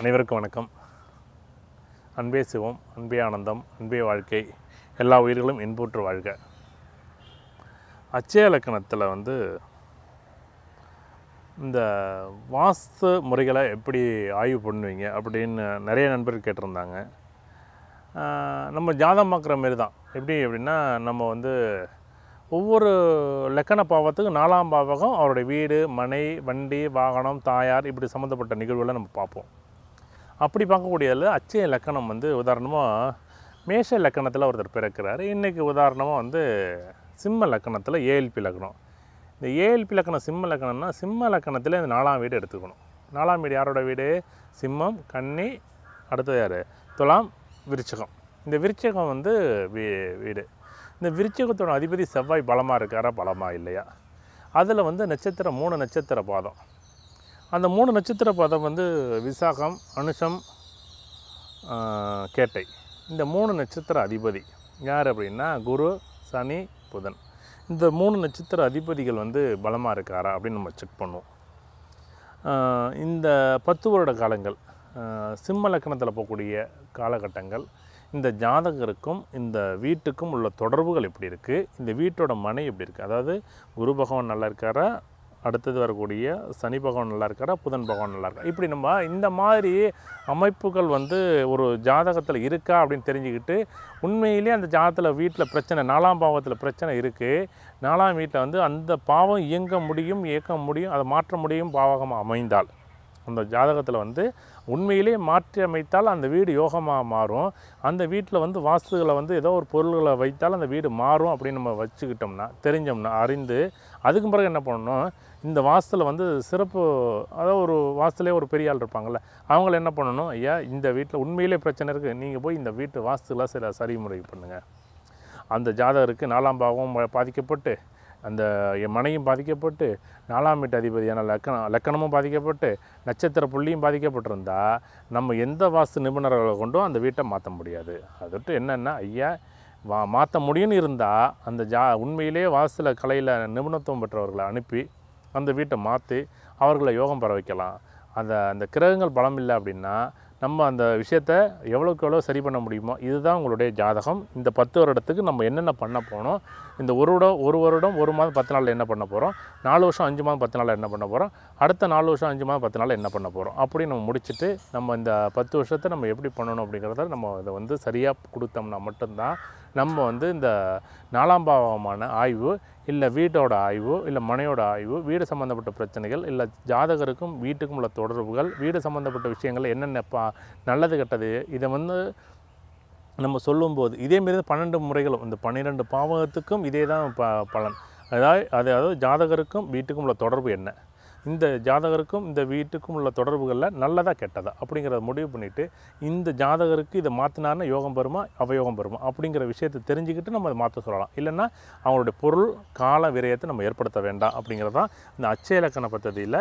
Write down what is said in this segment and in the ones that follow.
அனைவருக்கும் வணக்கம் அன்பே சிவம் அன்பே ஆனந்தம் அன்பே வாழ்க்கை எல்லா உயிர்களும் இன்புற்று வாழ்க அச்சய இலக்கணத்தில் வந்து இந்த வாஸ்து முறைகளை எப்படி ஆய்வு பண்ணுவீங்க அப்படின்னு நிறைய நண்பர் கேட்டிருந்தாங்க நம்ம ஜாதம் பார்க்குற மாரி தான் எப்படி அப்படின்னா நம்ம வந்து ஒவ்வொரு லக்கண பாவத்துக்கும் நாலாம் பாவகம் அவருடைய வீடு மனை வண்டி வாகனம் தாயார் இப்படி சம்மந்தப்பட்ட நிகழ்வுகளை நம்ம பார்ப்போம் அப்படி பார்க்கக்கூடியதில் அச்சய லக்கணம் வந்து உதாரணமாக மேஷ லக்கணத்தில் ஒருத்தர் பிறக்கிறார் இன்றைக்கி உதாரணமாக வந்து சிம்ம லக்கணத்தில் ஏஎல்பி லக்கணம் இந்த ஏஎல்பி லக்கணம் சிம்ம லக்கணம்னா சிம்ம லக்கணத்தில் இந்த நாலாம் வீடு எடுத்துக்கணும் நாலாம் வீடு யாரோட வீடு சிம்மம் கன்னி அடுத்தது யார் துலாம் விருச்சகம் இந்த விருச்சகம் வந்து வீ வீடு இந்த விருச்சகத்தோட அதிபதி செவ்வாய் பலமாக இருக்காரா பலமாக இல்லையா அதில் வந்து நட்சத்திரம் மூணு நட்சத்திர பாதம் அந்த மூணு நட்சத்திர பதம் வந்து விசாகம் அனுஷம் கேட்டை இந்த மூணு நட்சத்திர அதிபதி யார் அப்படின்னா குரு சனி புதன் இந்த மூணு நட்சத்திர அதிபதிகள் வந்து பலமாக இருக்காரா அப்படின்னு நம்ம செக் பண்ணுவோம் இந்த பத்து வருட காலங்கள் சிம்ம லக்கணத்தில் போகக்கூடிய காலகட்டங்கள் இந்த ஜாதகருக்கும் இந்த வீட்டுக்கும் உள்ள தொடர்புகள் எப்படி இருக்குது இந்த வீட்டோட மனை எப்படி இருக்குது அதாவது குரு பகவான் நல்லா இருக்காரா அடுத்தது வரக்கூடிய சனி பகவான் நல்லா இருக்காரா புதன் பகவான் நல்லா இருக்கா இப்படி நம்ம இந்த மாதிரி அமைப்புகள் வந்து ஒரு ஜாதகத்தில் இருக்கா அப்படின்னு தெரிஞ்சுக்கிட்டு உண்மையிலேயே அந்த ஜாதகத்தில் வீட்டில் பிரச்சனை நாலாம் பாவத்தில் பிரச்சனை இருக்குது நாலாம் வீட்டில் வந்து அந்த பாவம் இயங்க முடியும் இயக்க முடியும் அதை மாற்ற முடியும் பாவகமாக அமைந்தால் அந்த ஜாதகத்தில் வந்து உண்மையிலே மாற்றி அமைத்தால் அந்த வீடு யோகமாக மாறும் அந்த வீட்டில் வந்து வாஸ்துகளை வந்து ஏதோ ஒரு பொருள்களை வைத்தால் அந்த வீடு மாறும் அப்படின்னு நம்ம வச்சுக்கிட்டோம்னா தெரிஞ்சோம்னா அறிந்து அதுக்கு பிறகு என்ன பண்ணணும் இந்த வாஸ்துல வந்து சிறப்பு அதாவது ஒரு வாஸ்துலேயே ஒரு பெரிய ஆள் இருப்பாங்கள்ல அவங்கள என்ன பண்ணணும் ஐயா இந்த வீட்டில் உண்மையிலே பிரச்சனை இருக்குது நீங்கள் போய் இந்த வீட்டு வாஸ்துலாம் சில சரிமுறை பண்ணுங்கள் அந்த ஜாதகருக்கு நாலாம் பாகம் பாதிக்கப்பட்டு அந்த மனையும் பாதிக்கப்பட்டு நாலாம் வீட்டு அதிபதியான லக்கணம் லக்கணமும் பாதிக்கப்பட்டு நட்சத்திர புள்ளியும் பாதிக்கப்பட்டிருந்தா நம்ம எந்த வாஸ்து நிபுணர்களை கொண்டும் அந்த வீட்டை மாற்ற முடியாது அதுட்டு என்னென்னா ஐயா வா மாற்ற முடியும்னு இருந்தால் அந்த ஜா உண்மையிலே வாஸ்துல கலையில் நிபுணத்துவம் பெற்றவர்களை அனுப்பி அந்த வீட்டை மாற்றி அவர்களை யோகம் பெற வைக்கலாம் அந்த அந்த கிரகங்கள் பலம் இல்லை அப்படின்னா நம்ம அந்த விஷயத்தை எவ்வளோக்கு எவ்வளோ சரி பண்ண முடியுமோ இதுதான் உங்களுடைய ஜாதகம் இந்த பத்து வருடத்துக்கு நம்ம என்னென்ன பண்ண போனோம் இந்த ஒரு வருடம் ஒரு வருடம் ஒரு மாதம் பத்து நாளில் என்ன பண்ண போகிறோம் நாலு வருஷம் அஞ்சு மாதம் பத்து நாளில் என்ன பண்ண போகிறோம் அடுத்த நாலு வருஷம் அஞ்சு மாதம் பத்து நாளில் என்ன பண்ண போகிறோம் அப்படி நம்ம முடிச்சுட்டு நம்ம இந்த பத்து வருஷத்தை நம்ம எப்படி பண்ணணும் அப்படிங்கிறத நம்ம இதை வந்து சரியாக கொடுத்தோம்னா மட்டும்தான் நம்ம வந்து இந்த நாலாம் பாவமான ஆய்வு இல்லை வீட்டோட ஆய்வு இல்லை மனையோட ஆய்வு வீடு சம்மந்தப்பட்ட பிரச்சனைகள் இல்லை ஜாதகருக்கும் வீட்டுக்கும் உள்ள தொடர்புகள் வீடு சம்மந்தப்பட்ட விஷயங்கள் என்னென்ன நல்லது கெட்டது இதை வந்து நம்ம சொல்லும்போது இதேமாரி பன்னெண்டு முறைகளும் இந்த பன்னிரெண்டு பாவகத்துக்கும் இதே தான் ப பலன் அதாவது அதாவது ஜாதகருக்கும் வீட்டுக்கும் உள்ள தொடர்பு என்ன இந்த ஜாதகருக்கும் இந்த வீட்டுக்கும் உள்ள தொடர்புகளில் நல்லதா கெட்டதா அப்படிங்கிறத முடிவு பண்ணிவிட்டு இந்த ஜாதகருக்கு இதை மாற்றினார்னா யோகம் பெறுமா அவயோகம் பெறுமா அப்படிங்கிற விஷயத்தை தெரிஞ்சுக்கிட்டு நம்ம அதை மாற்ற சொல்லலாம் இல்லைன்னா அவங்களுடைய பொருள் கால விரயத்தை நம்ம ஏற்படுத்த வேண்டாம் அப்படிங்கிறதான் இந்த அச்ச இலக்கண பத்ததியில்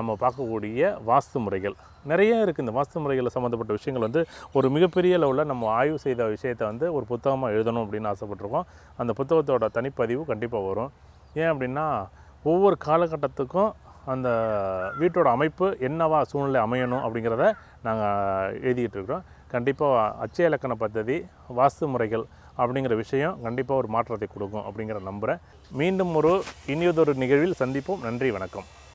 நம்ம பார்க்கக்கூடிய வாஸ்து முறைகள் நிறைய இருக்குது இந்த வாஸ்து முறைகளில் சம்மந்தப்பட்ட விஷயங்கள் வந்து ஒரு மிகப்பெரிய லெவலில் நம்ம ஆய்வு செய்த விஷயத்தை வந்து ஒரு புத்தகமாக எழுதணும் அப்படின்னு ஆசைப்பட்டிருக்கோம் அந்த புத்தகத்தோட தனிப்பதிவு கண்டிப்பாக வரும் ஏன் அப்படின்னா ஒவ்வொரு காலகட்டத்துக்கும் அந்த வீட்டோட அமைப்பு என்னவா சூழ்நிலை அமையணும் அப்படிங்கிறத நாங்கள் எழுதிக்கிட்டு இருக்கிறோம் கண்டிப்பாக அச்சய இலக்கண பத்ததி வாஸ்து முறைகள் அப்படிங்கிற விஷயம் கண்டிப்பாக ஒரு மாற்றத்தை கொடுக்கும் அப்படிங்கிற நம்புகிறேன் மீண்டும் ஒரு இனியதொரு நிகழ்வில் சந்திப்போம் நன்றி வணக்கம்